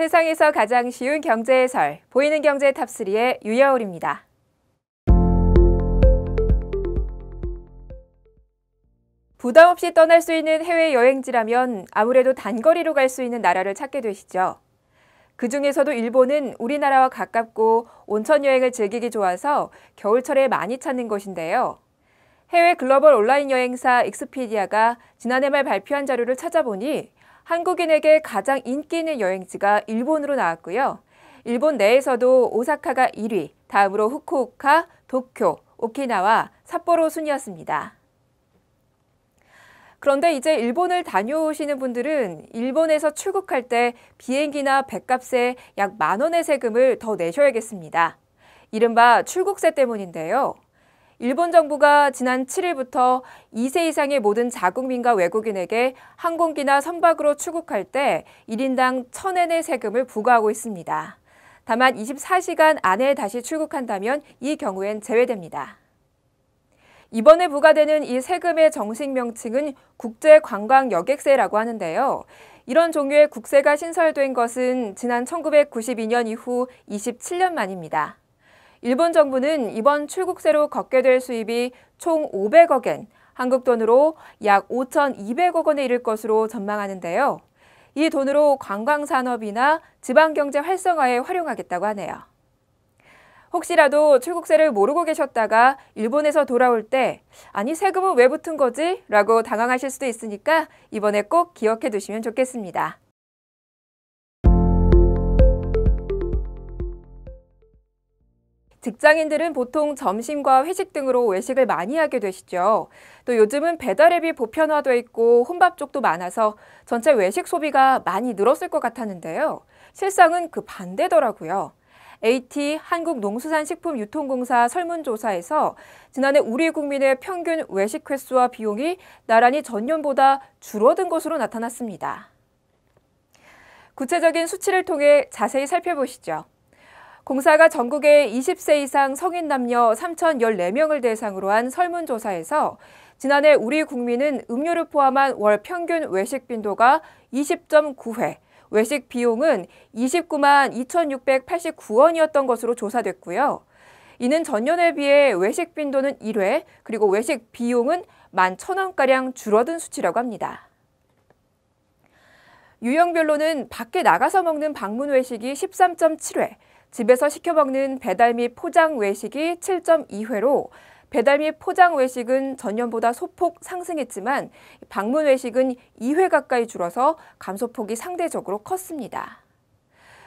세상에서 가장 쉬운 경제 해설, 보이는 경제 탑3의 유여울입니다. 부담 없이 떠날 수 있는 해외 여행지라면 아무래도 단거리로 갈 수 있는 나라를 찾게 되시죠. 그 중에서도 일본은 우리나라와 가깝고 온천 여행을 즐기기 좋아서 겨울철에 많이 찾는 곳인데요. 해외 글로벌 온라인 여행사 익스피디아가 지난해 말 발표한 자료를 찾아보니 한국인에게 가장 인기 있는 여행지가 일본으로 나왔고요. 일본 내에서도 오사카가 1위, 다음으로 후쿠오카, 도쿄, 오키나와 삿포로 순이었습니다. 그런데 이제 일본을 다녀오시는 분들은 일본에서 출국할 때 비행기나 배값에 약 만 원의 세금을 더 내셔야겠습니다. 이른바 출국세 때문인데요. 일본 정부가 지난 7일부터 2세 이상의 모든 자국민과 외국인에게 항공기나 선박으로 출국할 때 1인당 1,000엔의 세금을 부과하고 있습니다. 다만 24시간 안에 다시 출국한다면 이 경우엔 제외됩니다. 이번에 부과되는 이 세금의 정식 명칭은 국제관광여객세라고 하는데요. 이런 종류의 국세가 신설된 것은 지난 1992년 이후 27년 만입니다. 일본 정부는 이번 출국세로 걷게 될 수입이 총 500억엔, 한국 돈으로 약 5,200억 원에 이를 것으로 전망하는데요. 이 돈으로 관광산업이나 지방경제 활성화에 활용하겠다고 하네요. 혹시라도 출국세를 모르고 계셨다가 일본에서 돌아올 때 아니 세금은 왜 붙은 거지? 라고 당황하실 수도 있으니까 이번에 꼭 기억해 두시면 좋겠습니다. 직장인들은 보통 점심과 회식 등으로 외식을 많이 하게 되시죠. 또 요즘은 배달앱이 보편화돼 있고 혼밥 쪽도 많아서 전체 외식 소비가 많이 늘었을 것 같았는데요. 실상은 그 반대더라고요. AT 한국농수산식품유통공사 설문조사에서 지난해 우리 국민의 평균 외식 횟수와 비용이 나란히 전년보다 줄어든 것으로 나타났습니다. 구체적인 수치를 통해 자세히 살펴보시죠. 공사가 전국의 20세 이상 성인 남녀 3,014명을 대상으로 한 설문조사에서 지난해 우리 국민은 음료를 포함한 월 평균 외식 빈도가 20.9회, 외식 비용은 29만 2,689원이었던 것으로 조사됐고요. 이는 전년에 비해 외식 빈도는 1회, 그리고 외식 비용은 11,000원가량 줄어든 수치라고 합니다. 유형별로는 밖에 나가서 먹는 방문 외식이 13.7회, 집에서 시켜 먹는 배달 및 포장 외식이 7.2회로 배달 및 포장 외식은 전년보다 소폭 상승했지만 방문 외식은 2회 가까이 줄어서 감소폭이 상대적으로 컸습니다.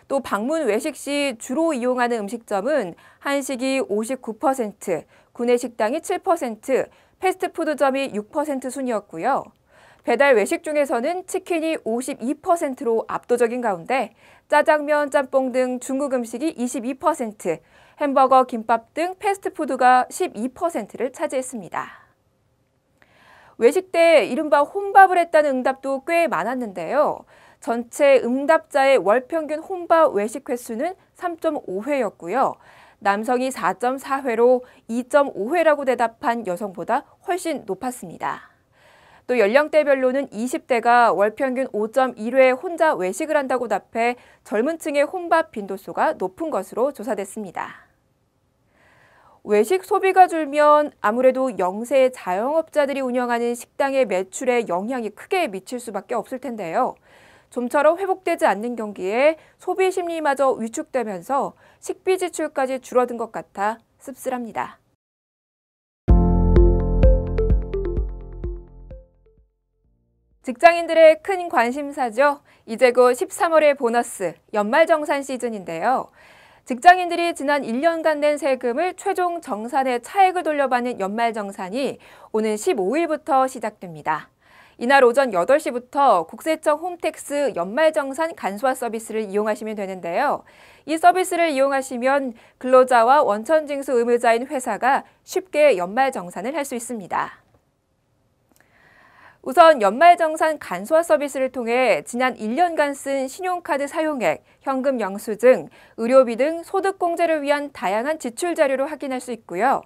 또 방문 외식 시 주로 이용하는 음식점은 한식이 59%, 구내식당이 7%, 패스트푸드점이 6% 순이었고요. 배달 외식 중에서는 치킨이 52%로 압도적인 가운데 짜장면, 짬뽕 등 중국 음식이 22%, 햄버거, 김밥 등 패스트푸드가 12%를 차지했습니다. 외식 때 이른바 혼밥을 했다는 응답도 꽤 많았는데요. 전체 응답자의 월 평균 혼밥 외식 횟수는 3.5회였고요. 남성이 4.4회로 2.5회라고 대답한 여성보다 훨씬 높았습니다. 또 연령대별로는 20대가 월평균 5.1회 혼자 외식을 한다고 답해 젊은 층의 혼밥 빈도수가 높은 것으로 조사됐습니다. 외식 소비가 줄면 아무래도 영세 자영업자들이 운영하는 식당의 매출에 영향이 크게 미칠 수밖에 없을 텐데요. 좀처럼 회복되지 않는 경기에 소비 심리마저 위축되면서 식비 지출까지 줄어든 것 같아 씁쓸합니다. 직장인들의 큰 관심사죠. 이제 곧 13월의 보너스, 연말정산 시즌인데요. 직장인들이 지난 1년간 낸 세금을 최종 정산의 차액을 돌려받는 연말정산이 오는 15일부터 시작됩니다. 이날 오전 8시부터 국세청 홈택스 연말정산 간소화 서비스를 이용하시면 되는데요. 이 서비스를 이용하시면 근로자와 원천징수 의무자인 회사가 쉽게 연말정산을 할 수 있습니다. 우선 연말정산 간소화 서비스를 통해 지난 1년간 쓴 신용카드 사용액, 현금 영수증, 의료비 등 소득공제를 위한 다양한 지출 자료로 확인할 수 있고요.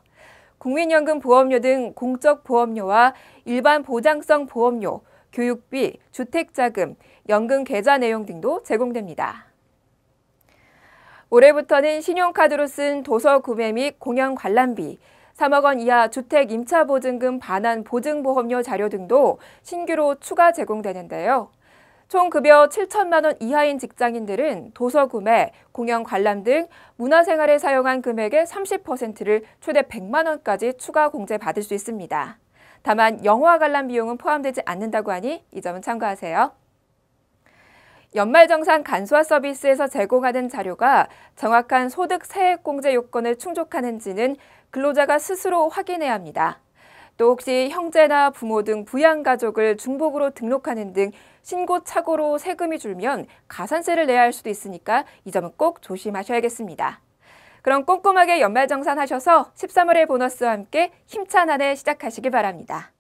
국민연금 보험료 등 공적 보험료와 일반 보장성 보험료, 교육비, 주택자금, 연금 계좌 내용 등도 제공됩니다. 올해부터는 신용카드로 쓴 도서 구매 및 공연 관람비, 3억 원 이하 주택 임차 보증금 반환 보증보험료 자료 등도 신규로 추가 제공되는데요. 총 급여 7천만 원 이하인 직장인들은 도서 구매, 공연 관람 등 문화생활에 사용한 금액의 30%를 최대 100만 원까지 추가 공제 받을 수 있습니다. 다만 영화 관람 비용은 포함되지 않는다고 하니 이 점은 참고하세요. 연말정산 간소화 서비스에서 제공하는 자료가 정확한 소득 세액공제 요건을 충족하는지는 근로자가 스스로 확인해야 합니다. 또 혹시 형제나 부모 등 부양가족을 중복으로 등록하는 등 신고착오로 세금이 줄면 가산세를 내야 할 수도 있으니까 이 점은 꼭 조심하셔야겠습니다. 그럼 꼼꼼하게 연말정산하셔서 13월의 보너스와 함께 힘찬 한해 시작하시기 바랍니다.